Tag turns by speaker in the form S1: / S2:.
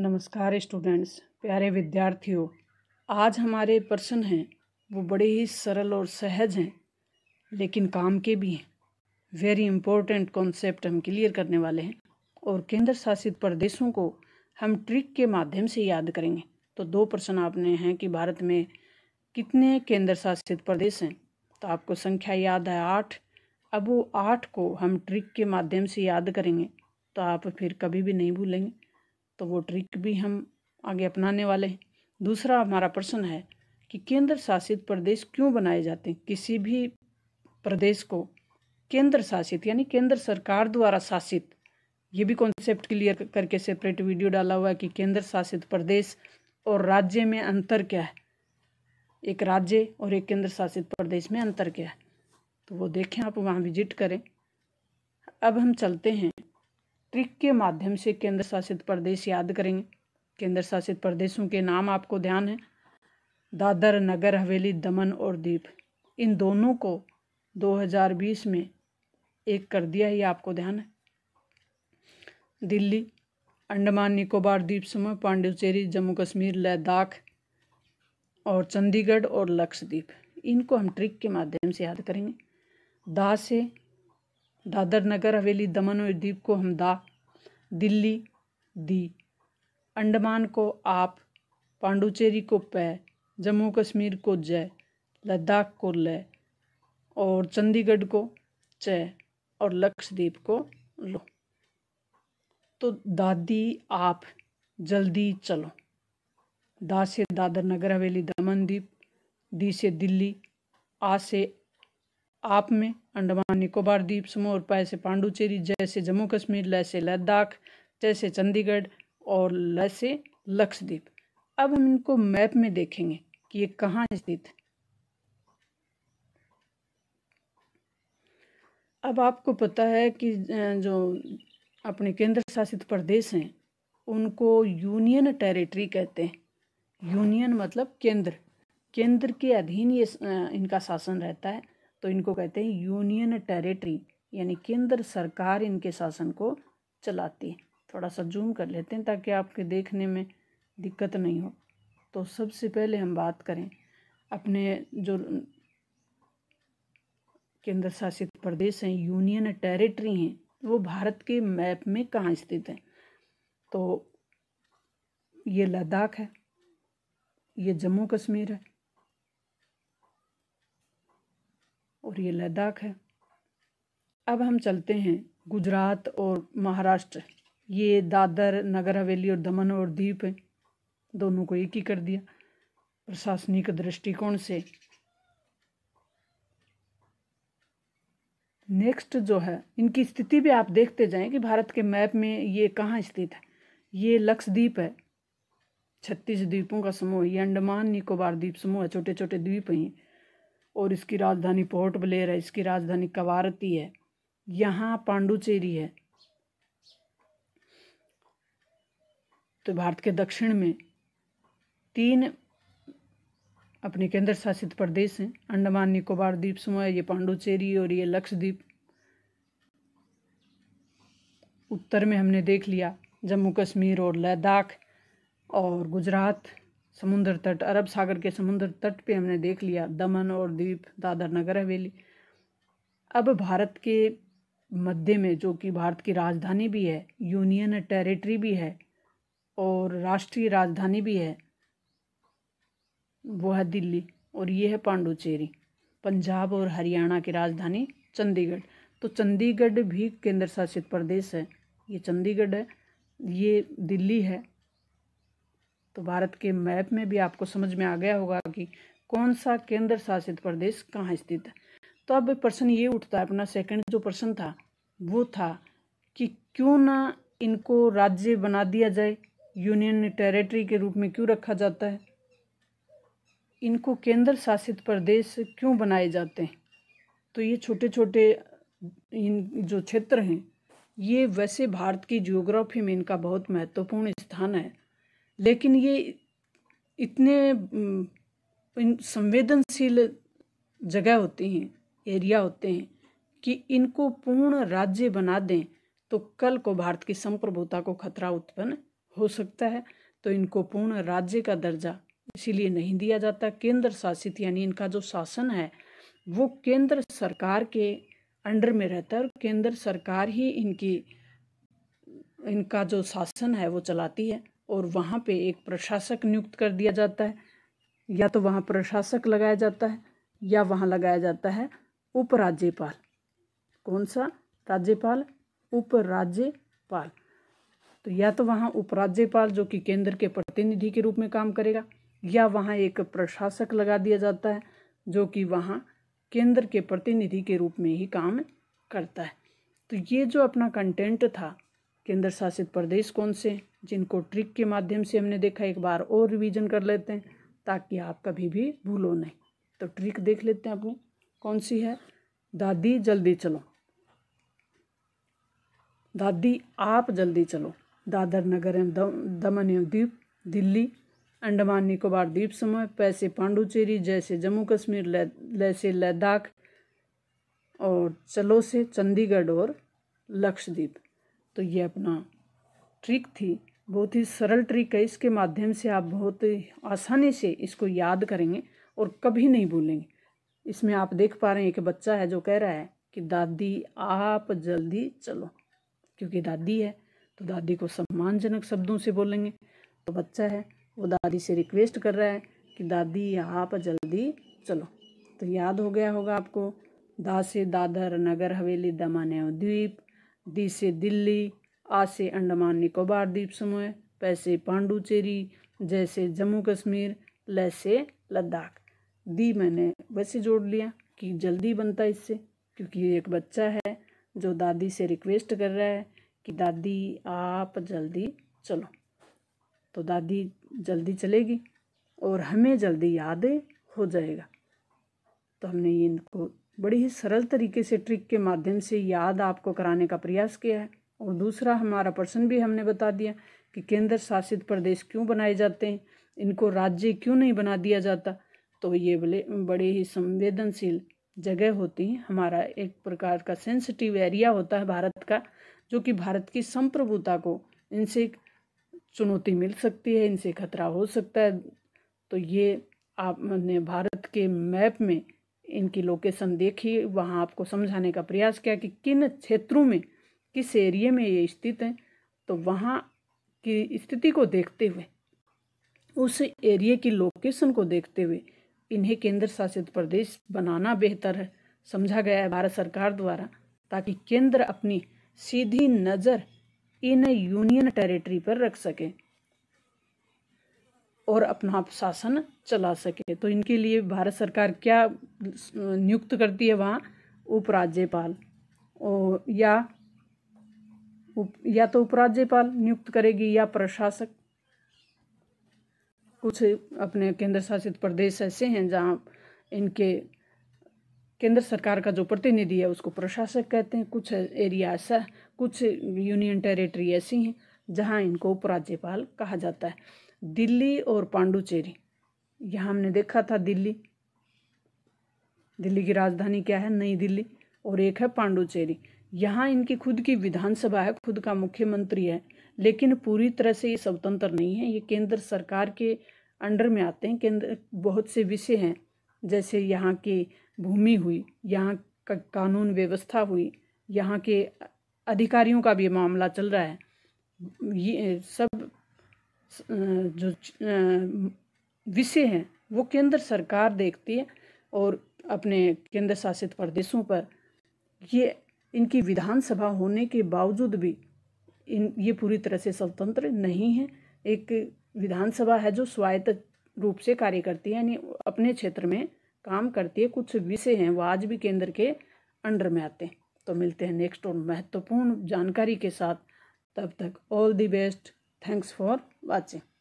S1: नमस्कार स्टूडेंट्स प्यारे विद्यार्थियों आज हमारे प्रश्न हैं वो बड़े ही सरल और सहज हैं लेकिन काम के भी हैं वेरी इम्पोर्टेंट कॉन्सेप्ट हम क्लियर करने वाले हैं और केंद्र शासित प्रदेशों को हम ट्रिक के माध्यम से याद करेंगे तो दो प्रश्न आपने हैं कि भारत में कितने केंद्र शासित प्रदेश हैं तो आपको संख्या याद है आठ अब वो आठ को हम ट्रिक के माध्यम से याद करेंगे तो आप फिर कभी भी नहीं भूलेंगे तो वो ट्रिक भी हम आगे अपनाने वाले हैं दूसरा हमारा प्रश्न है कि केंद्र शासित प्रदेश क्यों बनाए जाते हैं किसी भी प्रदेश को केंद्र शासित यानी केंद्र सरकार द्वारा शासित ये भी कॉन्सेप्ट क्लियर करके सेपरेट वीडियो डाला हुआ है कि केंद्र शासित प्रदेश और राज्य में अंतर क्या है एक राज्य और एक केंद्र शासित प्रदेश में अंतर क्या है तो वो देखें आप वहाँ विजिट करें अब हम चलते हैं ट्रिक के माध्यम से केंद्र शासित प्रदेश याद करेंगे केंद्र शासित प्रदेशों के नाम आपको ध्यान है दादर नगर हवेली दमन और दीप इन दोनों को 2020 में एक कर दिया ही आपको ध्यान है दिल्ली अंडमान निकोबार द्वीप समूह पांडुचेरी जम्मू कश्मीर लद्दाख और चंडीगढ़ और लक्षद्वीप इनको हम ट्रिक के माध्यम से याद करेंगे दा से दादर नगर हवेली दमन और द्वीप को हम दा दिल्ली दी अंडमान को आप पांडुचेरी को पै जम्मू कश्मीर को जय लद्दाख को लय और चंडीगढ़ को चय और लक्षद्वीप को लो तो दादी आप जल्दी चलो दा से दादर नगर हवेली दमन द्वीप दी से दिल्ली आ से आप में अंडमान निकोबार द्वीप समूह और पैसे पांडुचेरी जैसे जम्मू कश्मीर लैसे लद्दाख जैसे चंडीगढ़ और लैसे लक्षद्वीप अब हम इनको मैप में देखेंगे कि ये कहाँ स्थित है अब आपको पता है कि जो अपने केंद्र शासित प्रदेश हैं उनको यूनियन टेरिटरी कहते हैं यूनियन मतलब केंद्र केंद्र के अधीन ये इनका शासन रहता है तो इनको कहते हैं यूनियन टेरिटरी यानी केंद्र सरकार इनके शासन को चलाती है थोड़ा सा जूम कर लेते हैं ताकि आपके देखने में दिक्कत नहीं हो तो सबसे पहले हम बात करें अपने जो केंद्र शासित प्रदेश हैं यूनियन टेरिटरी हैं वो भारत के मैप में कहाँ स्थित हैं तो ये लद्दाख है ये जम्मू कश्मीर है और ये लद्दाख है अब हम चलते हैं गुजरात और महाराष्ट्र ये दादर नगर हवेली और दमन और द्वीप हैं दोनों को एक ही कर दिया प्रशासनिक दृष्टिकोण से नेक्स्ट जो है इनकी स्थिति भी आप देखते जाएं कि भारत के मैप में ये कहाँ स्थित है ये लक्षद्वीप है छत्तीस द्वीपों का समूह ये अंडमान निकोबार द्वीप समूह है छोटे छोटे द्वीप हैं और इसकी राजधानी पोर्ट ब्लेयर है इसकी राजधानी कवारती है यहाँ पांडुचेरी है तो भारत के दक्षिण में तीन अपने केंद्र शासित प्रदेश हैं अंडमान निकोबार द्वीप समूह ये पांडुचेरी और ये लक्षद्वीप उत्तर में हमने देख लिया जम्मू कश्मीर और लद्दाख और गुजरात समुद्र तट अरब सागर के समुद्र तट पे हमने देख लिया दमन और द्वीप दादर नगर हवेली अब भारत के मध्य में जो कि भारत की राजधानी भी है यूनियन टेरिटरी भी है और राष्ट्रीय राजधानी भी है वो है दिल्ली और ये है पांडुचेरी पंजाब और हरियाणा की राजधानी चंडीगढ़ तो चंडीगढ़ भी केंद्र शासित प्रदेश है ये चंडीगढ़ है ये दिल्ली है तो भारत के मैप में भी आपको समझ में आ गया होगा कि कौन सा केंद्र शासित प्रदेश कहाँ स्थित है तो अब प्रश्न ये उठता है अपना सेकंड जो प्रश्न था वो था कि क्यों ना इनको राज्य बना दिया जाए यूनियन टेरिटरी के रूप में क्यों रखा जाता है इनको केंद्र शासित प्रदेश क्यों बनाए जाते हैं तो ये छोटे छोटे इन जो क्षेत्र हैं ये वैसे भारत की जियोग्राफी में इनका बहुत महत्वपूर्ण स्थान है लेकिन ये इतने संवेदनशील जगह होती हैं एरिया होते हैं कि इनको पूर्ण राज्य बना दें तो कल को भारत की संप्रभुता को खतरा उत्पन्न हो सकता है तो इनको पूर्ण राज्य का दर्जा इसीलिए नहीं दिया जाता केंद्र शासित यानी इनका जो शासन है वो केंद्र सरकार के अंडर में रहता है और केंद्र सरकार ही इनकी इनका जो शासन है वो चलाती है और वहाँ पे एक प्रशासक नियुक्त कर दिया जाता है या तो वहाँ प्रशासक लगाया जाता है या वहाँ लगाया जाता है उपराज्यपाल कौन सा राज्यपाल उपराज्यपाल तो या तो वहाँ उपराज्यपाल जो कि केंद्र के प्रतिनिधि के रूप में काम करेगा या वहाँ एक प्रशासक लगा दिया जाता है जो कि वहाँ केंद्र के प्रतिनिधि के रूप में ही काम करता है तो ये जो अपना कंटेंट था केंद्र शासित प्रदेश कौन से जिनको ट्रिक के माध्यम से हमने देखा एक बार और रिवीजन कर लेते हैं ताकि आप कभी भी भूलो नहीं तो ट्रिक देख लेते हैं अपनी कौन सी है दादी जल्दी चलो दादी आप जल्दी चलो दादर नगर एवं दमन एवं द्वीप दिल्ली अंडमान निकोबार द्वीप समूह पैसे पांडुचेरी जैसे जम्मू कश्मीर जैसे ले, लद्दाख और चलो से चंडीगढ़ और लक्षद्वीप तो ये अपना ट्रिक थी बहुत ही सरल ट्रिक है इसके माध्यम से आप बहुत आसानी से इसको याद करेंगे और कभी नहीं भूलेंगे इसमें आप देख पा रहे हैं कि बच्चा है जो कह रहा है कि दादी आप जल्दी चलो क्योंकि दादी है तो दादी को सम्मानजनक शब्दों से बोलेंगे तो बच्चा है वो दादी से रिक्वेस्ट कर रहा है कि दादी आप जल्दी चलो तो याद हो गया होगा आपको दा से दादर नगर हवेली दमन द्वीप दी से दिल्ली आज से अंडमान निकोबार द्वीप समूह पैसे पांडुचेरी जैसे जम्मू कश्मीर लैसे लद्दाख दी मैंने वैसे जोड़ लिया कि जल्दी बनता इससे क्योंकि ये एक बच्चा है जो दादी से रिक्वेस्ट कर रहा है कि दादी आप जल्दी चलो तो दादी जल्दी चलेगी और हमें जल्दी याद हो जाएगा तो हमने इनको बड़ी ही सरल तरीके से ट्रिक के माध्यम से याद आपको कराने का प्रयास किया है और दूसरा हमारा प्रश्न भी हमने बता दिया कि केंद्र शासित प्रदेश क्यों बनाए जाते हैं इनको राज्य क्यों नहीं बना दिया जाता तो ये बड़े बड़े ही संवेदनशील जगह होती हैं हमारा एक प्रकार का सेंसिटिव एरिया होता है भारत का जो कि भारत की संप्रभुता को इनसे चुनौती मिल सकती है इनसे खतरा हो सकता है तो ये आपने भारत के मैप में इनकी लोकेशन देखी वहाँ आपको समझाने का प्रयास किया कि किन क्षेत्रों में किस एरिए में ये स्थित हैं तो वहाँ की स्थिति को देखते हुए उस एरिए की लोकेशन को देखते हुए इन्हें केंद्र शासित प्रदेश बनाना बेहतर है समझा गया है भारत सरकार द्वारा ताकि केंद्र अपनी सीधी नज़र इन यूनियन टेरिटरी पर रख सके और अपना शासन चला सके तो इनके लिए भारत सरकार क्या नियुक्त करती है वहाँ उपराज्यपाल या या तो उपराज्यपाल नियुक्त करेगी या प्रशासक कुछ अपने केंद्र शासित प्रदेश ऐसे हैं जहाँ इनके केंद्र सरकार का जो प्रतिनिधि है उसको प्रशासक कहते हैं कुछ एरिया ऐसा कुछ यूनियन टेरिटरी ऐसी हैं जहाँ इनको उपराज्यपाल कहा जाता है दिल्ली और पांडुचेरी यहाँ हमने देखा था दिल्ली दिल्ली की राजधानी क्या है नई दिल्ली और एक है पांडुचेरी यहाँ इनकी खुद की विधानसभा है खुद का मुख्यमंत्री है लेकिन पूरी तरह से ये स्वतंत्र नहीं है ये केंद्र सरकार के अंडर में आते हैं केंद्र बहुत से विषय हैं जैसे यहाँ की भूमि हुई यहाँ का कानून व्यवस्था हुई यहाँ के अधिकारियों का भी मामला चल रहा है ये सब जो विषय हैं वो केंद्र सरकार देखती है और अपने केंद्र शासित प्रदेशों पर ये इनकी विधानसभा होने के बावजूद भी इन ये पूरी तरह से स्वतंत्र नहीं है एक विधानसभा है जो स्वायत्त रूप से कार्य करती है यानी अपने क्षेत्र में काम करती है कुछ विषय हैं वो आज भी केंद्र के अंडर में आते हैं तो मिलते हैं नेक्स्ट और महत्वपूर्ण जानकारी के साथ तब तक all the best thanks for watching